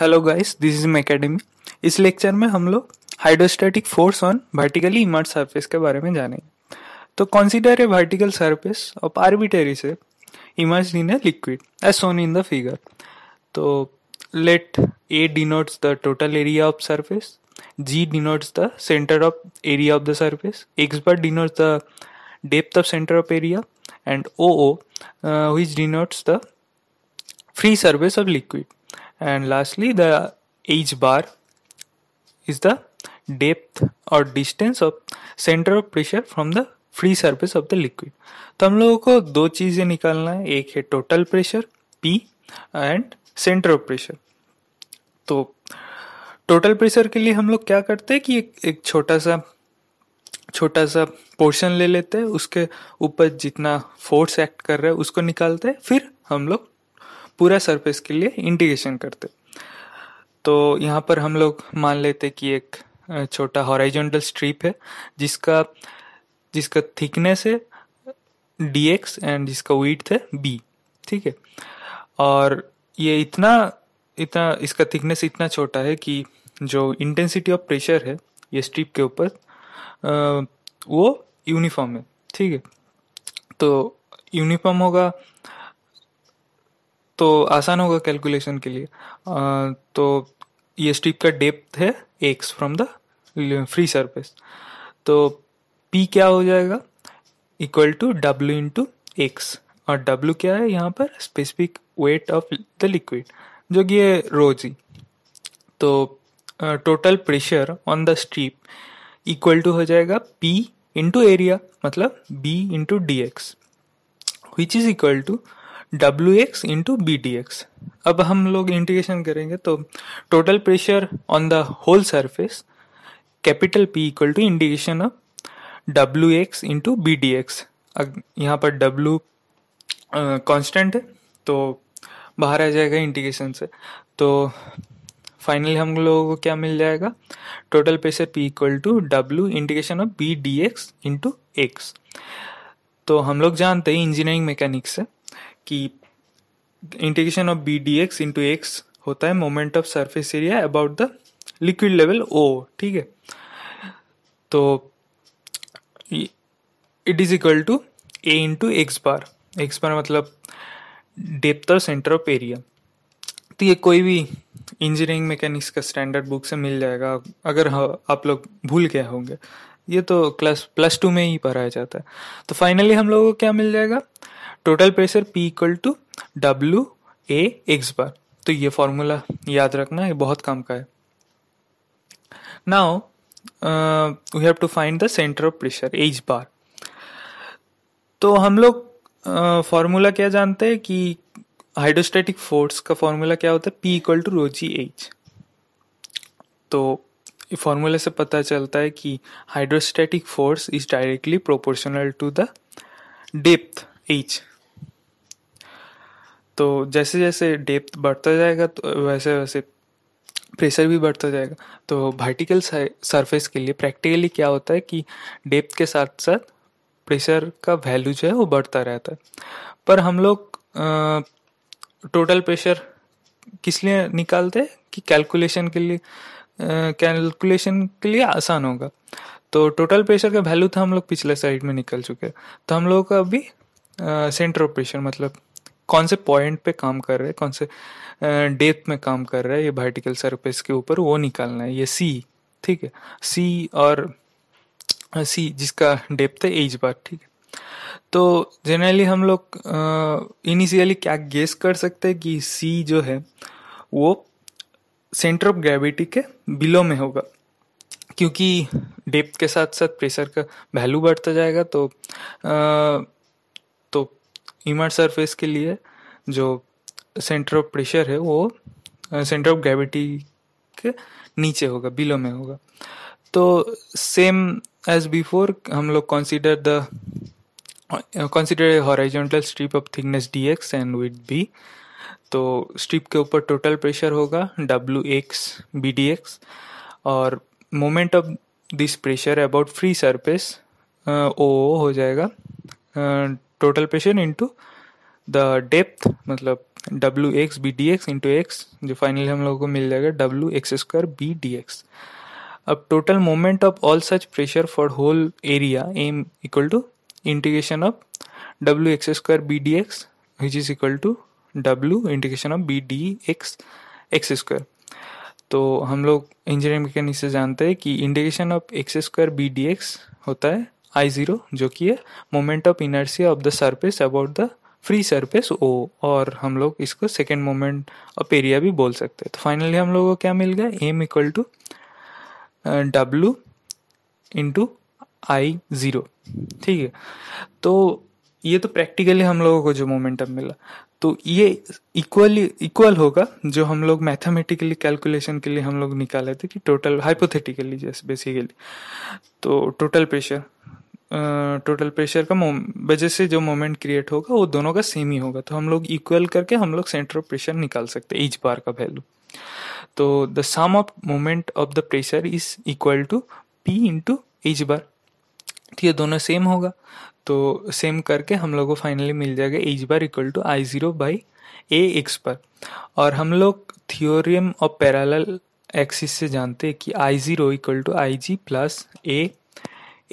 Hello guys this is my academy इस lecture में हम लोग hydrostatic force on vertically immersed surface के बारे में जानेंगे तो consider a vertical surface of arbitrary shape immersed in a liquid as shown in the figure तो let A denotes the total area of surface G denotes the centre of area of the surface x bar denotes the depth of centre of area and O O which denotes the free surface of liquid and lastly the h bar is the depth और distance of center of pressure from the free surface of the liquid तो हम लोगों को दो चीज़ें निकालना है एक है total pressure P and centre of pressure तो टोटल प्रेशर के लिए हम लोग क्या करते हैं कि एक, एक छोटा सा छोटा सा पोर्शन ले लेते हैं उसके ऊपर जितना फोर्स एक्ट कर रहा है उसको निकालते हैं फिर हम लोग पूरा सरफेस के लिए इंटीग्रेशन करते तो यहाँ पर हम लोग मान लेते कि एक छोटा हॉराइजोंटल स्ट्रिप है जिसका जिसका थिकनेस है डी एक्स एंड जिसका वीट है बी ठीक है और ये इतना इतना इसका थिकनेस इतना छोटा है कि जो इंटेंसिटी ऑफ प्रेशर है ये स्ट्रिप के ऊपर वो यूनिफॉर्म है ठीक है तो यूनिफॉर्म होगा तो आसान होगा कैलकुलेशन के लिए आ, तो ये e स्ट्रिप का डेप्थ है x from the free surface तो पी क्या हो जाएगा equal to W into x और डब्ल्यू क्या है यहाँ पर specific weight of the liquid जो कि है रोजी तो total pressure on the strip equal to हो जाएगा पी इंटू एरिया मतलब b into d x which is equal to डब्ल्यू x into b d x अब हम लोग इंटीग्रेशन करेंगे तो total pressure on the whole surface capital P equal to integration of W x into b d x यहाँ पर W constant है तो बाहर आ जाएगा इंटीग्रेशन से तो फाइनली हम लोगों को क्या मिल जाएगा total pressure P equal to W integration of b d x into x तो हम लोग जानते हैं इंजीनियरिंग मैकेनिक्स से कि integration of b d x into x होता है moment of surface area about the liquid level O ठीक है तो it is equal to A into x bar x bar मतलब डेप्थ और सेंटर ऑफ एरिया तो ये कोई भी इंजीनियरिंग मैकेनिक्स का स्टैंडर्ड बुक से मिल जाएगा अगर आप लोग भूल गए होंगे ये तो क्लास प्लस टू में ही पढ़ाया जाता है तो फाइनली हम लोगों को क्या मिल जाएगा total pressure P equal to डब्ल्यू ए एक्स बार तो ये फॉर्मूला याद रखना ये बहुत काम का है now we have to find the centre of pressure h bar तो हम लोग फॉर्मूला uh, क्या जानते हैं कि हाइड्रोस्टेटिक फोर्स का फॉर्मूला क्या होता है P equal to rho g h तो फॉर्मूला से पता चलता है कि hydrostatic force is directly proportional to the depth h तो जैसे जैसे डेप्थ बढ़ता जाएगा तो वैसे वैसे प्रेशर भी बढ़ता जाएगा तो वर्टिकल सरफेस के लिए प्रैक्टिकली क्या होता है कि डेप्थ के साथ साथ प्रेशर का वैल्यू जो है वो बढ़ता रहता है पर हम लोग टोटल प्रेशर किस लिए निकालते हैं कि कैलकुलेशन के लिए कैलकुलेशन के लिए आसान होगा तो टोटल प्रेशर का वैल्यू तो हम लोग पिछले साइड में निकल चुके हैं तो हम लोग का अभी सेंटर ऑफ प्रेशर मतलब कौन से पॉइंट पे काम कर रहे हैं कौन से डेप्थ में काम कर रहे हैं ये वर्टिकल सरफेस के ऊपर वो निकालना है ये सी ठीक है सी और सी जिसका डेप्थ है एज बार ठीक है तो जनरली हम लोग इनिशियली क्या गेस कर सकते हैं कि सी जो है वो सेंटर ऑफ ग्रेविटी के बिलो में होगा क्योंकि डेप्थ के साथ साथ प्रेशर का वैल्यू बढ़ता जाएगा तो आ, तो इमर सरफेस के लिए जो सेंटर ऑफ प्रेशर है वो सेंटर ऑफ ग्रेविटी के नीचे होगा बिलो में होगा तो सेम एज बिफोर हम लोग consider the consider horizontal strip of thickness d x and with b तो स्ट्रिप के ऊपर टोटल प्रेशर होगा डब्ल्यू एक्स बी डी एक्स और moment of this pressure about free surface O हो जाएगा total pressure into the depth मतलब डब्ल्यू x b d x into x जो फाइनली हम लोगों को मिल जाएगा डब्ल्यू x square b d x अब total moment of all such pressure for whole area M equal to integration of W x square b d x which is equal to W integration of b d x x square तो हम लोग engineering mechanics से जानते हैं कि integration of x square b d x होता है I zero जो कि है moment of inertia of the surface about the free surface O और हम लोग इसको सेकेंड मोमेंट ऑफ एरिया भी बोल सकते हैं तो फाइनली हम लोगों को क्या मिल गया एम इक्वल टू डब्लू इंटू आई ज़ीरो ठीक है तो ये तो प्रैक्टिकली हम लोगों को जो मोमेंटम मिला तो ये इक्वली इक्वल होगा जो हम लोग मैथमेटिकली कैलकुलेशन के लिए हम लोग निकाले थे कि टोटल हाइपोथेटिकली जैसे बेसिकली तो टोटल प्रेशर टोटल प्रेशर का वजह से जो मोमेंट क्रिएट होगा वो दोनों का सेम ही होगा तो हम लोग इक्वल करके हम लोग सेंटर ऑफ प्रेशर निकाल सकते हैं ईच बार का वैल्यू तो the sum of moment of the pressure is equal to P into h bar तो ये दोनों सेम होगा तो सेम करके हम लोग को फाइनली मिल जाएगा h bar equal to I zero by A x पर और हम लोग थियोरियम ऑफ पैराल एक्सिस से जानते हैं कि I zero equal to I G plus A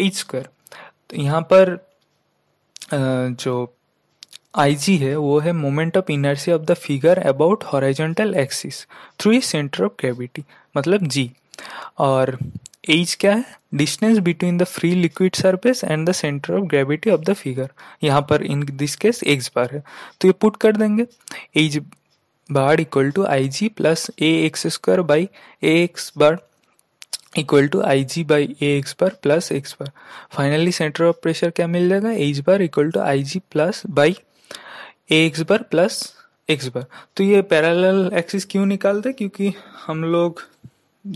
h square तो यहाँ पर जो आईजी है वो है moment of inertia of the figure about horizontal axis through its centre of gravity मतलब जी और एज क्या है distance between the free liquid surface and the centre of gravity of the figure यहाँ पर in this case x bar है तो ये put कर देंगे as bar equal to I G plus A x square by A x bar equal to I G by A x bar plus x bar finally centre of pressure क्या मिल जाएगा h bar equal to I G plus by A x bar plus x bar तो ये parallel axis क्यों निकालते क्योंकि हम लोग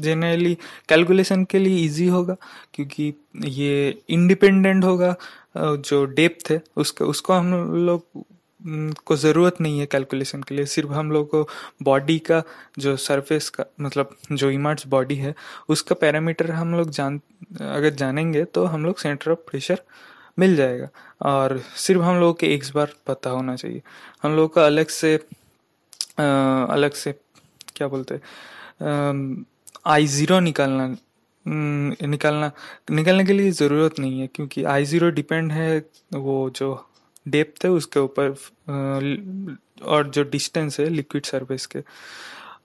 जनरली कैलकुलेशन के लिए इजी होगा क्योंकि ये इंडिपेंडेंट होगा जो डेप्थ है उसका उसको हम लोग को ज़रूरत नहीं है कैलकुलेशन के लिए सिर्फ हम लोग को बॉडी का जो सरफेस का मतलब जो इमर्ज बॉडी है उसका पैरामीटर हम लोग जान अगर जानेंगे तो हम लोग सेंटर ऑफ प्रेशर मिल जाएगा और सिर्फ हम लोग के एक बार पता होना चाहिए हम लोग का अलग से आ, अलग से क्या बोलते हैं आई ज़ीरो निकालना निकालना निकालने के लिए ज़रूरत नहीं है क्योंकि आई ज़ीरो डिपेंड है वो जो डेप्थ है उसके ऊपर और जो डिस्टेंस है लिक्विड सरफेस के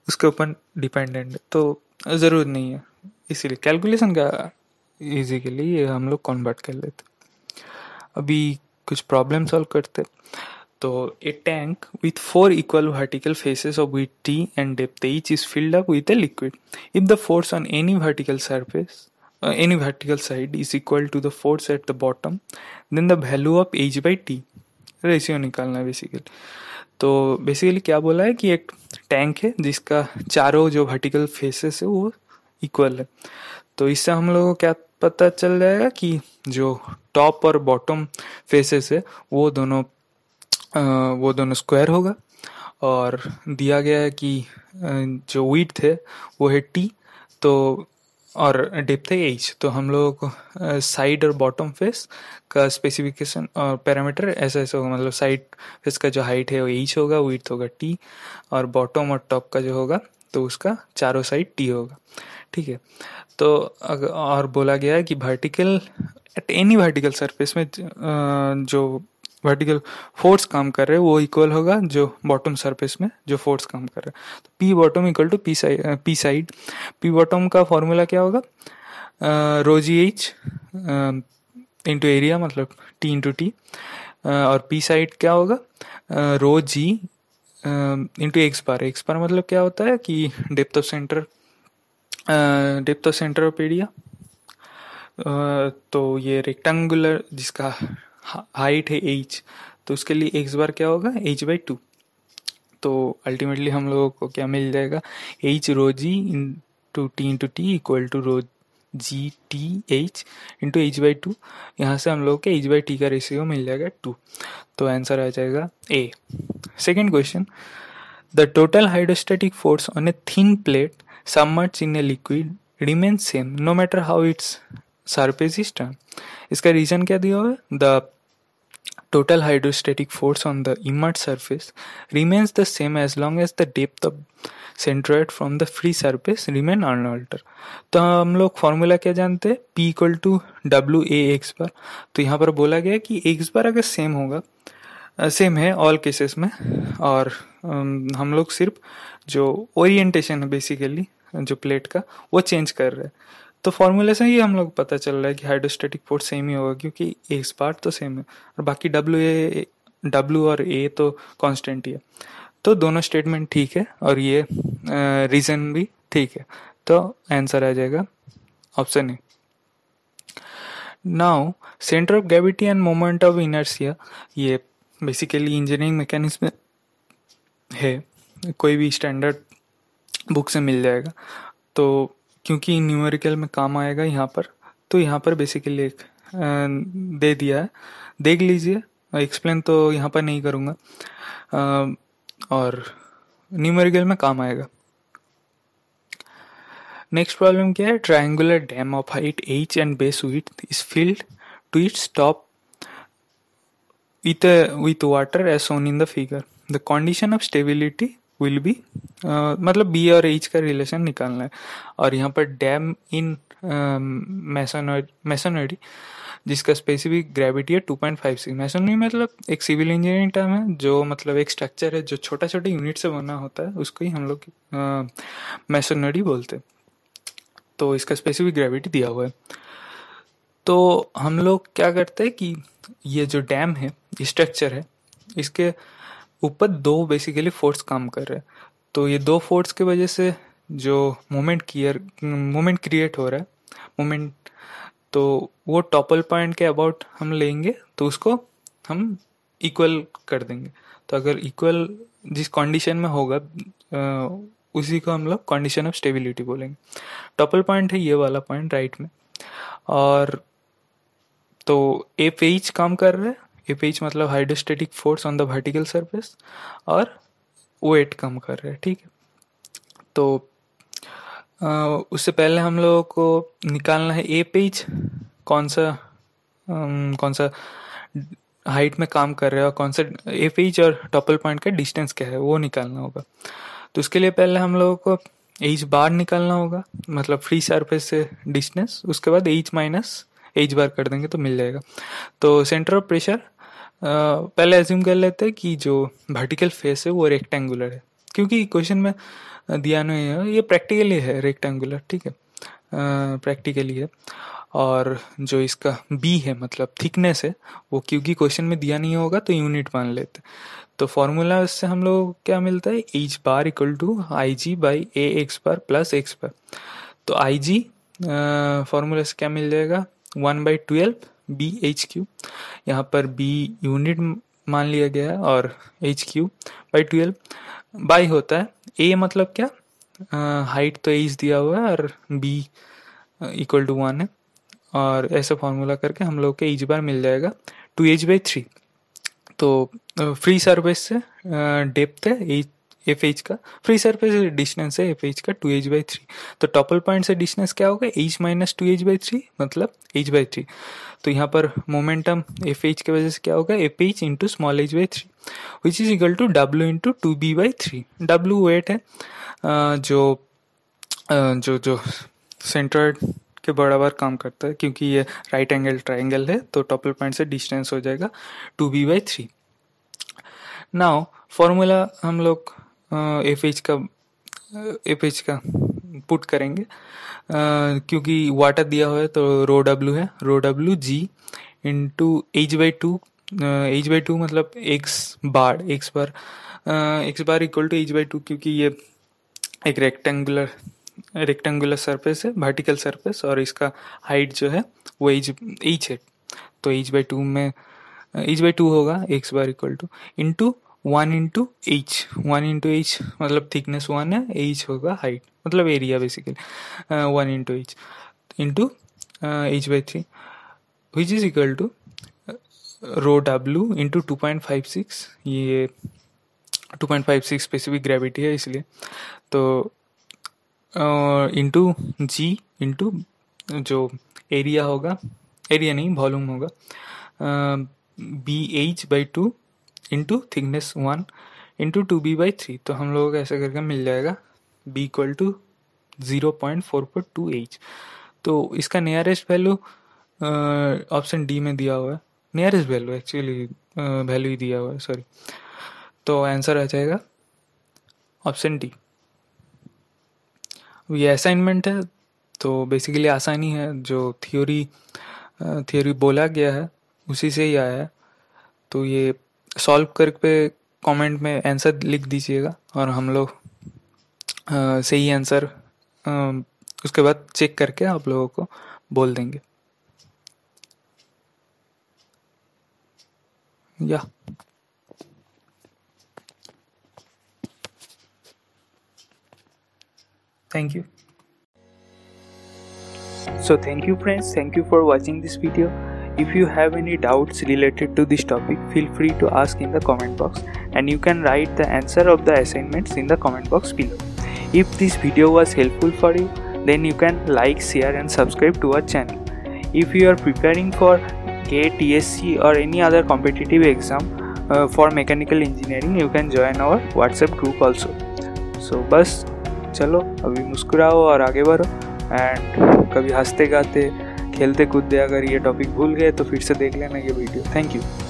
उसके ऊपर डिपेंडेंट है तो ज़रूरत नहीं है इसीलिए कैलकुलेशन का इजी के लिए हम लोग कन्वर्ट कर लेते अभी कुछ प्रॉब्लम सॉल्व करते तो a tank with four equal vertical faces of with t and depth each is filled up with a liquid if the force on any vertical surface uh, any vertical side is equal to the force at the bottom then the value of h by t ratio निकालना है basically तो basically क्या बोला है कि एक tank है जिसका चारों जो वर्टिकल फेसेस है वो इक्वल है तो इससे हम लोगों को क्या पता चल जाएगा कि जो टॉप और बॉटम फेसेस है वो दोनों आ, uh, वो दोनों स्क्वायर होगा और दिया गया है कि uh, जो वीट है वो है टी तो और डेप्थ है एच तो हम लोगों को साइड और बॉटम फेस का स्पेसिफिकेशन और पैरामीटर ऐसा ऐसा होगा मतलब साइड फेस का जो हाइट है वो एच होगा विथ होगा टी और बॉटम और टॉप का जो होगा तो उसका चारों साइड टी होगा ठीक है तो और बोला गया है कि vertical at any vertical surface में जो वर्टिकल फोर्स काम कर रहे हैं वो इक्वल होगा जो बॉटम सरफेस में जो फोर्स काम कर रहे हैं तो P bottom equal to P side P side P bottom का फॉर्मूला क्या होगा रोजी एच इंटू एरिया मतलब टी इंटू टी और पी साइड क्या होगा rho g into x bar x bar मतलब क्या होता है कि depth of centre depth of centre of area तो ये रेक्टेंगुलर जिसका हाइट है एच तो उसके लिए एक्स बार क्या होगा एच बाई टू तो अल्टीमेटली हम लोगों को क्या मिल जाएगा h rho g into t into t equal to rho g t h into H by two यहाँ से हम लोग के एच बाई टी का रेशियो मिल जाएगा टू तो आंसर आ जाएगा a second question the total hydrostatic force on a thin plate submerged in a liquid remain same no matter how it's surface is turn इसका रीजन क्या दिया हुआ है the total hydrostatic force on the immersed surface remains the same as long as the depth of centroid from the free surface remain unaltered. तो हम लोग formula क्या जानते हैं P इक्वल टू डब्ल्यू ए एक्स बार तो यहाँ पर बोला गया कि एक्स बार अगर सेम होगा सेम है ऑल केसेस में और हम लोग सिर्फ जो ओरिएंटेशन है बेसिकली जो प्लेट का वो चेंज कर रहे हैं तो फॉर्मूले से ही हम लोग पता चल रहा है कि हाइड्रोस्टेटिक फोर्स सेम ही होगा क्योंकि इस पार्ट तो सेम है और बाकी डब्ल्यू ए डब्ल्यू और ए तो कॉन्स्टेंट ही है तो दोनों स्टेटमेंट ठीक है और ये रीज़न भी ठीक है तो आंसर आ जाएगा option A now centre of gravity and moment of inertia ये बेसिकली इंजीनियरिंग मैकेनिक्स में है कोई भी स्टैंडर्ड बुक से मिल जाएगा तो क्योंकि न्यूमेरिकल में काम आएगा यहाँ पर तो यहाँ पर बेसिकली एक दे दिया है देख लीजिए एक्सप्लेन तो यहाँ पर नहीं करूँगा और न्यूमेरिकल में काम आएगा नेक्स्ट प्रॉब्लम क्या है triangular dam of height H and base with is filled to its top with with water water as in the figure the condition of stability will be uh, मतलब B और H का relation निकालना है और यहाँ पर dam in masonry जिसका specific gravity है फाइव सी मैसनरी मतलब एक सिविल इंजीनियरिंग टर्म है जो मतलब एक स्ट्रक्चर है जो छोटा छोटे यूनिट से बना होता है उसको ही हम लोग मैसनरी uh, बोलते हैं तो इसका स्पेसिफिक ग्रेविटी दिया हुआ है तो हम लोग क्या करते हैं कि ये जो डैम है स्ट्रक्चर है इसके ऊपर दो बेसिकली फोर्स काम कर रहे हैं तो ये दो फोर्स की वजह से जो मोमेंट कियर मोमेंट क्रिएट हो रहा है मोमेंट तो वो टॉपल पॉइंट के अबाउट हम लेंगे तो उसको हम इक्वल कर देंगे तो अगर इक्वल जिस कंडीशन में होगा उसी को हम लोग कंडीशन ऑफ स्टेबिलिटी बोलेंगे टॉपल पॉइंट है ये वाला पॉइंट राइट में और तो ए पेज काम कर रहा है ए एच मतलब hydrostatic force on the vertical surface और वेट कम कर रहे हैं ठीक है तो उससे पहले हम लोगों को निकालना है ए पेज कौन सा कौन सा हाइट में काम कर रहे हैं और कौन सा ए पेज और टॉपल पॉइंट का डिस्टेंस क्या है वो निकालना होगा तो उसके लिए पहले हम लोगों को एज बार निकालना होगा मतलब फ्री सरफेस से डिस्टेंस उसके बाद एज माइनस एज बार कर देंगे तो मिल जाएगा तो सेंटर ऑफ प्रेशर पहले एज्यूम कर लेते हैं कि जो वर्टिकल फेस है वो रेक्टेंगुलर है क्योंकि क्वेश्चन में दिया नहीं है ये प्रैक्टिकली है रेक्टेंगुलर ठीक है प्रैक्टिकली है और जो इसका बी है मतलब थिकनेस है वो क्योंकि क्वेश्चन में दिया नहीं होगा तो यूनिट मान लेते तो फॉर्मूला से हम लोग क्या मिलता है H bar equal to I G by A x bar plus x bar तो आई जी फॉर्मूला से क्या मिल जाएगा one by twelve B H cube यहाँ पर बी यूनिट मान लिया गया है और H cube by twelve by होता है ए मतलब क्या हाइट तो एच दिया हुआ है और बी इक्वल टू वन है और ऐसा फॉर्मूला करके हम लोग के एच बार मिल जाएगा टू एच बाई थ्री तो फ्री सर्विस से डेप्थ है एच एफ एच का फ्री सरफेस डिस्टेंस है एफ एच का टू एच बाई थ्री तो टॉपल पॉइंट से डिस्टेंस क्या होगा H minus two H by three मतलब एच बाई थ्री तो यहाँ पर मोमेंटम एफ एच की वजह से क्या होगा F H into small H by three which is equal to W into two B by three W weight है जो जो जो सेंट्रॉइड के बराबर काम करता है क्योंकि ये राइट एंगल ट्राइंगल है तो टॉपल पॉइंट से डिस्टेंस हो जाएगा two B by three now formula हम लोग एफ एच का एफ एच का पुट करेंगे आ, क्योंकि वाटर दिया हुआ है तो रो डब्ल्यू है rho W G into H by two H by two मतलब X bar x bar x bar equal to H by two क्योंकि ये एक रेक्टेंगुलर रेक्टेंगुलर सरफेस है वर्टिकल सरफेस और इसका हाइट जो है वो एच एच है तो एच बाई टू में एच बाई टू होगा X bar equal to into one into H one into H मतलब थिकनेस वन है एच होगा हाइट मतलब area basically one into H into H by three which is equal to rho W into two point five six ये two point five six specific gravity है इसलिए तो into G into जो area होगा area नहीं volume होगा B H by two into thickness one into two B by three तो हम लोगों को ऐसा करके मिल जाएगा B equal to zero point four four two H तो इसका नियरेस्ट वैल्यू ऑप्शन डी में दिया हुआ है नियरेस्ट वैल्यू एक्चुअली वैल्यू ही दिया हुआ है सॉरी तो आंसर आ जाएगा ऑप्शन डी ये असाइनमेंट है तो बेसिकली आसानी है जो थ्योरी थ्योरी बोला गया है उसी से ही आया है तो ये सॉल्व करके कमेंट में आंसर लिख दीजिएगा और हम लोग सही आंसर उसके बाद चेक करके आप लोगों को बोल देंगे या thank you so thank you friends thank you for watching this video If you have any doubts related to this topic, feel free to ask in the comment box and you can write the answer of the assignments in the comment box below. If this video was helpful for you, then you can like, share and subscribe to our channel. If you are preparing for KTSC or any other competitive exam uh, for mechanical engineering, you can join our WhatsApp group also. So bus, chalo, abhi muskurao aur आगे बढ़ो and कभी हंसते खेलते कूदते अगर ये topic भूल गए तो फिर से देख लेना ये वीडियो थैंक यू